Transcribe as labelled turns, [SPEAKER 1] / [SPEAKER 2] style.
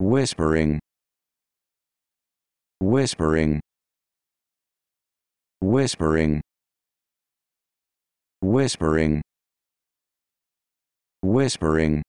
[SPEAKER 1] whispering whispering whispering whispering whispering